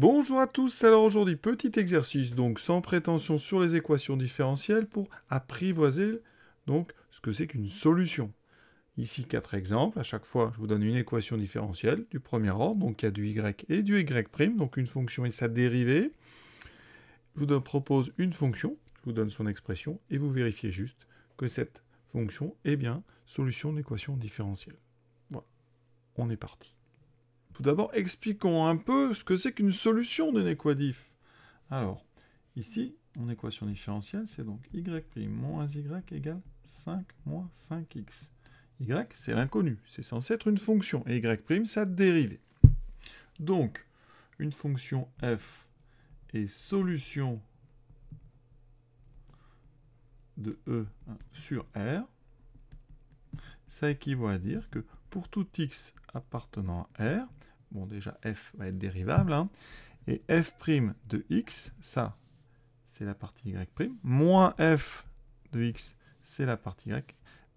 Bonjour à tous, alors aujourd'hui petit exercice donc sans prétention sur les équations différentielles pour apprivoiser donc ce que c'est qu'une solution. Ici quatre exemples, à chaque fois je vous donne une équation différentielle du premier ordre, donc il y a du y et du y', donc une fonction et sa dérivée. Je vous propose une fonction, je vous donne son expression et vous vérifiez juste que cette fonction est bien solution d'équation différentielle. Voilà, on est parti. Tout d'abord, expliquons un peu ce que c'est qu'une solution d'un équadif. Alors, ici, mon équation différentielle, c'est donc y' moins y égale 5 moins 5x. y, c'est l'inconnu, c'est censé être une fonction, et y', sa dérivée. Donc, une fonction f est solution de e sur r. Ça équivaut à dire que pour tout x appartenant à r, bon déjà f va être dérivable, hein. et f' de x, ça c'est la partie y', moins f de x, c'est la partie y,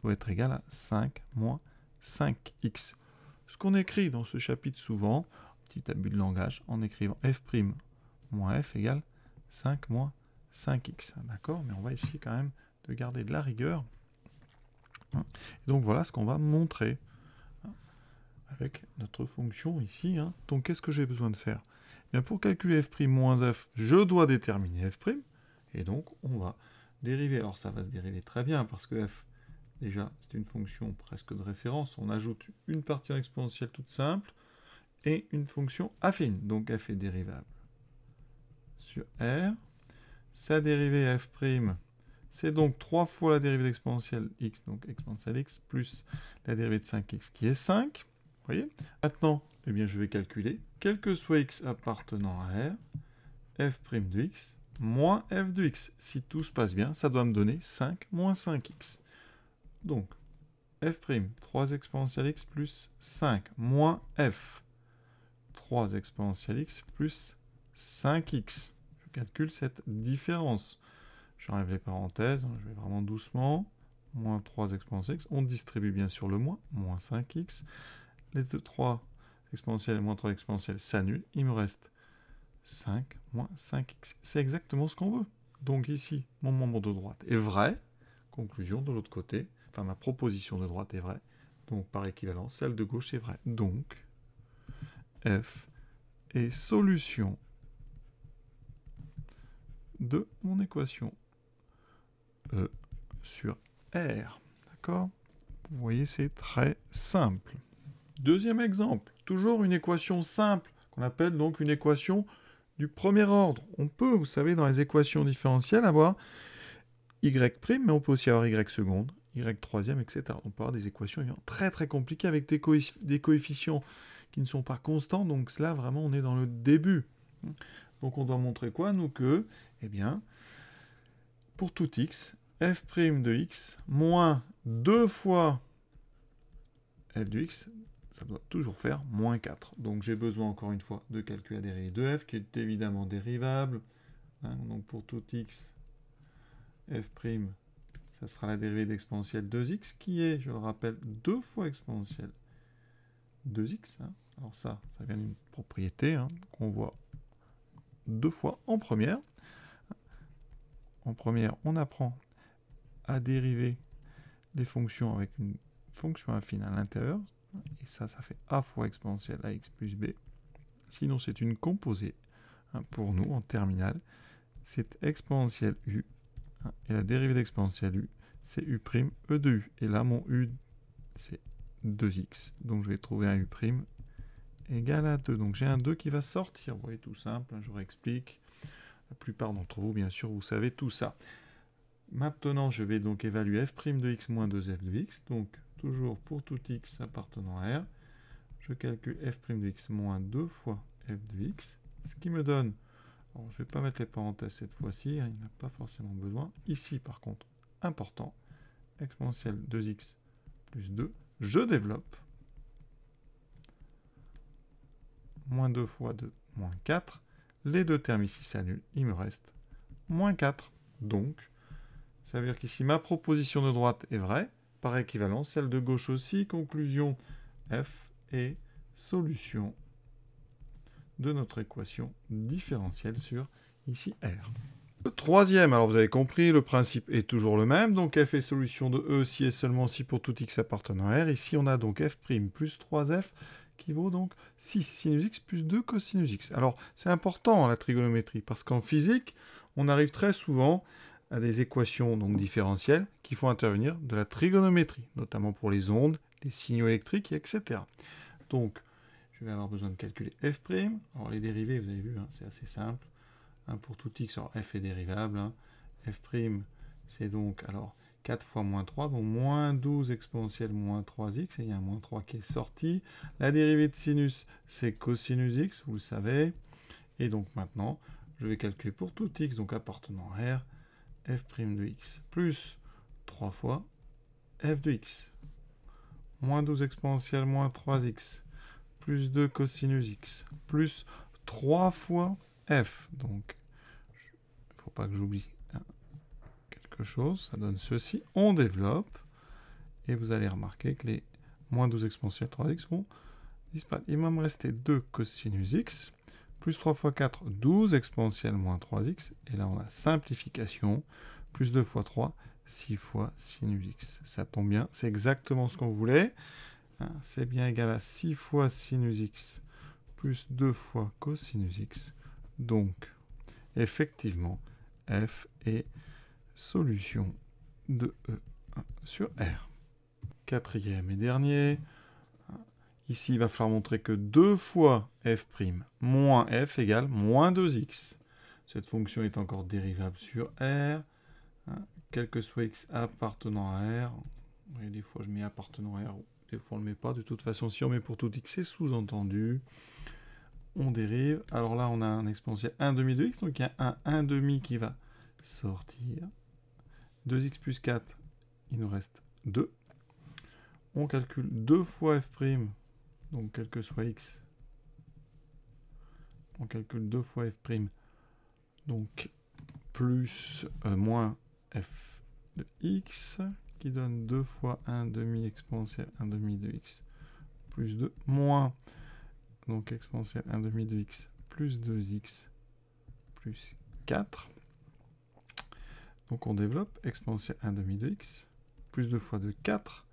doit être égale à 5 moins 5x. Ce qu'on écrit dans ce chapitre souvent, petit abus de langage, en écrivant f' moins f égale 5 moins 5x. D'accord Mais on va essayer quand même de garder de la rigueur. Donc voilà ce qu'on va montrer avec notre fonction ici. Hein. Donc qu'est-ce que j'ai besoin de faire eh bien, Pour calculer f' moins f, je dois déterminer f'. Et donc on va dériver. Alors ça va se dériver très bien parce que f, déjà, c'est une fonction presque de référence. On ajoute une partie en exponentielle toute simple et une fonction affine. Donc f est dérivable sur r. Sa dérivée f', c'est donc 3 fois la dérivée d'exponentielle x, donc exponentielle x, plus la dérivée de 5x qui est 5 voyez Maintenant, eh bien, je vais calculer, quel que soit x appartenant à R, f' de x moins f de x. Si tout se passe bien, ça doit me donner 5 moins 5x. Donc, f', 3 exponentielle x plus 5 moins f. 3 exponentielle x plus 5x. Je calcule cette différence. J'enlève les parenthèses, hein, je vais vraiment doucement. Moins 3 exponentielle x. On distribue bien sûr le moins, moins 5x les deux, 3 exponentielles et moins 3 exponentielles s'annulent. Il me reste 5 moins 5x. C'est exactement ce qu'on veut. Donc ici, mon membre de droite est vrai. Conclusion de l'autre côté. Enfin, ma proposition de droite est vraie. Donc par équivalence, celle de gauche est vraie. Donc, f est solution de mon équation E sur R. D'accord Vous voyez, c'est très simple. Deuxième exemple, toujours une équation simple, qu'on appelle donc une équation du premier ordre. On peut, vous savez, dans les équations différentielles, avoir y', mais on peut aussi avoir y seconde, y troisième, etc. On peut avoir des équations très très compliquées avec des, coefficients qui ne sont pas constants, donc cela vraiment on est dans le début. Donc on doit montrer quoi Nous que, eh bien, pour tout x, f' de x moins 2 fois f de x ça doit toujours faire moins 4. Donc j'ai besoin encore une fois de calculer la dérivée de f, qui est évidemment dérivable. Hein, donc pour tout x, f', ça sera la dérivée d'exponentielle 2x, qui est, je le rappelle, 2 fois exponentielle 2x. Hein. Alors ça, ça vient d'une propriété hein, qu'on voit deux fois en première. En première, on apprend à dériver les fonctions avec une fonction affine à l'intérieur, et ça, ça fait a fois exponentielle ax plus b. Sinon, c'est une composée. Hein, pour nous, en terminale, c'est exponentielle u. Hein, et la dérivée d'exponentielle u, c'est u' e de u. Et là, mon u, c'est 2x. Donc, je vais trouver un u' égal à 2. Donc, j'ai un 2 qui va sortir. Vous voyez, tout simple, hein, je vous réexplique. La plupart d'entre vous, bien sûr, vous savez tout ça. Maintenant, je vais donc évaluer f' de x moins 2f de x. Donc, Toujours pour tout x appartenant à R, je calcule f' de x moins 2 fois f de x, ce qui me donne, je ne vais pas mettre les parenthèses cette fois-ci, hein, il n'y a pas forcément besoin, ici par contre, important, exponentielle 2x plus 2, je développe, moins 2 fois 2, moins 4, les deux termes ici s'annulent, il me reste moins 4, donc, ça veut dire qu'ici ma proposition de droite est vraie, par équivalent, celle de gauche aussi, conclusion F est solution de notre équation différentielle sur ici R. Le troisième, alors vous avez compris, le principe est toujours le même, donc f est solution de E si et seulement si pour tout x appartenant à R. Ici on a donc f' plus 3f qui vaut donc 6 sinus x plus 2 cosinus x. Alors c'est important la trigonométrie parce qu'en physique, on arrive très souvent à des équations donc différentielles qui font intervenir de la trigonométrie, notamment pour les ondes, les signaux électriques, etc. Donc, je vais avoir besoin de calculer f'. Alors, les dérivés, vous avez vu, hein, c'est assez simple. Hein, pour tout x, alors f est dérivable. Hein. f', c'est donc alors 4 fois moins 3, donc moins 12 exponentielle moins 3x, et il y a un moins 3 qui est sorti. La dérivée de sinus, c'est cosinus x, vous le savez. Et donc maintenant, je vais calculer pour tout x, donc appartenant à R, f' de x plus 3 fois f de x. Moins 12 exponentielle moins 3x plus 2 cosinus x plus 3 fois f. Donc, il ne faut pas que j'oublie hein, quelque chose. Ça donne ceci. On développe. Et vous allez remarquer que les moins 12 exponentielle 3x vont disparaître. Il va me rester 2 cosinus x plus 3 fois 4, 12 exponentielle moins 3x. Et là, on a simplification. Plus 2 fois 3, 6 fois sinus x. Ça tombe bien, c'est exactement ce qu'on voulait. Hein, c'est bien égal à 6 fois sinus x plus 2 fois cosinus x. Donc, effectivement, f est solution de E sur R. Quatrième et dernier, Ici, il va falloir montrer que 2 fois f' moins f égale moins 2x. Cette fonction est encore dérivable sur R, hein, quel que soit x appartenant à R. Et des fois, je mets appartenant à R, des fois, on ne le met pas. De toute façon, si on met pour tout x, c'est sous-entendu. On dérive. Alors là, on a un exponentiel 1 demi de x, donc il y a un 1 demi qui va sortir. 2x plus 4, il nous reste 2. On calcule 2 fois f' donc quel que soit x, on calcule 2 fois f', prime, donc plus euh, moins f de x, qui donne 2 fois 1 demi exponentielle 1 demi de x, plus 2, moins, donc exponentielle 1 demi de x, plus 2x, plus 4. Donc on développe exponentielle 1 demi de x, plus 2 fois 2, 4,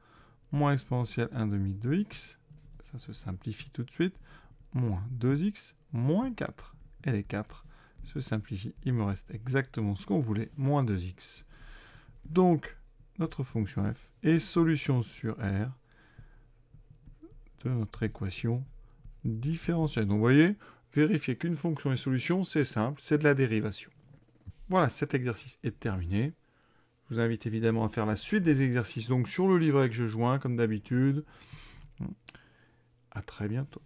moins exponentielle 1 demi de x, ça se simplifie tout de suite, moins 2x, moins 4. Et les 4 se simplifient. Il me reste exactement ce qu'on voulait, moins 2x. Donc, notre fonction f est solution sur R de notre équation différentielle. Donc, vous voyez, vérifier qu'une fonction est solution, c'est simple, c'est de la dérivation. Voilà, cet exercice est terminé. Je vous invite évidemment à faire la suite des exercices donc sur le livret que je joins, comme d'habitude. A très bientôt.